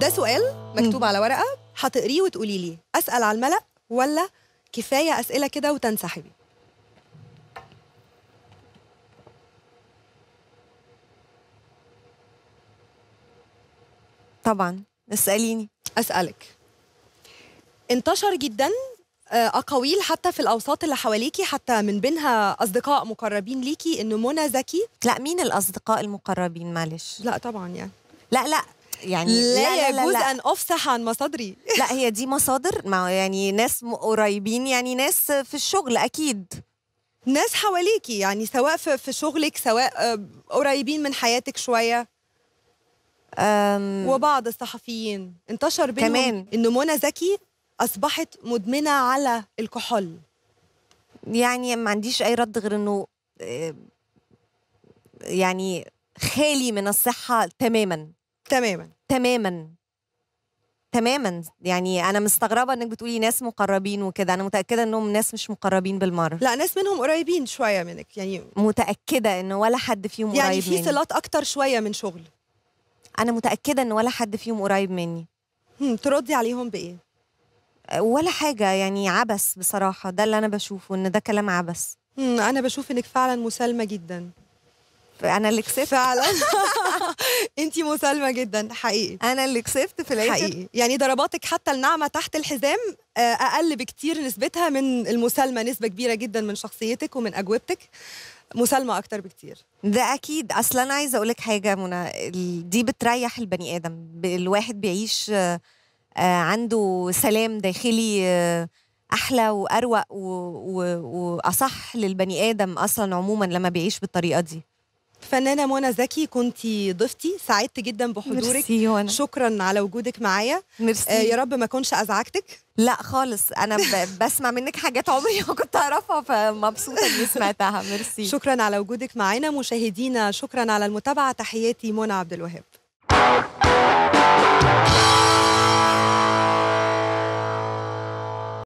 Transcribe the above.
ده سؤال مكتوب على ورقه هتقريه وتقولي لي اسال على الملأ ولا كفايه اسئله كده وتنسحبي طبعا اساليني اسالك انتشر جدا آه، اقاويل حتى في الاوساط اللي حواليكي حتى من بينها اصدقاء مقربين ليكي ان منى زكي لا مين الاصدقاء المقربين معلش لا طبعا يعني لا لا يعني لا, لا, لا يجوز ان افصح عن مصادري لا هي دي مصادر مع يعني ناس قريبين يعني ناس في الشغل اكيد ناس حواليكي يعني سواء في شغلك سواء آه، قريبين من حياتك شويه أم وبعض الصحفيين انتشر بينهم كمان ان منى زكي اصبحت مدمنه على الكحول يعني ما عنديش اي رد غير انه آه، يعني خالي من الصحه تماما تماما تماما تماما يعني انا مستغربه انك بتقولي ناس مقربين وكده انا متاكده انهم ناس مش مقربين بالمره لا ناس منهم قريبين شويه منك يعني متاكده ان ولا حد فيهم يعني قريب يعني في صلات اكتر شويه من شغل انا متاكده ان ولا حد فيهم قريب مني تردي عليهم بايه ولا حاجه يعني عبس بصراحه ده اللي انا بشوفه ان ده كلام عبس انا بشوف انك فعلا مسالمه جدا انا اللي كسبت فعلا انت مسالمه جدا حقيقي انا اللي كسبت في الاخر حقيقي يعني ضرباتك حتى الناعمه تحت الحزام آه، اقل بكتير نسبتها من المسالمه نسبه كبيره جدا من شخصيتك ومن اجوبتك مسالمه اكتر بكتير ده اكيد اصل انا عايزه اقول لك حاجه منى دي بتريح البني ادم الواحد بيعيش آه، عنده سلام داخلي آه، احلى واروق واصح للبني ادم اصلا عموما لما بيعيش بالطريقه دي فنانه منى زكي كنت ضيفتي سعدت جدا بحضورك ميرسي وانا. شكرا على وجودك معايا ميرسي آه يا رب ما اكونش ازعجتك لا خالص انا بسمع منك حاجات عمري ما كنت اعرفها فمبسوطه اني سمعتها ميرسي شكرا على وجودك معانا مشاهدينا شكرا على المتابعه تحياتي منى عبد الوهاب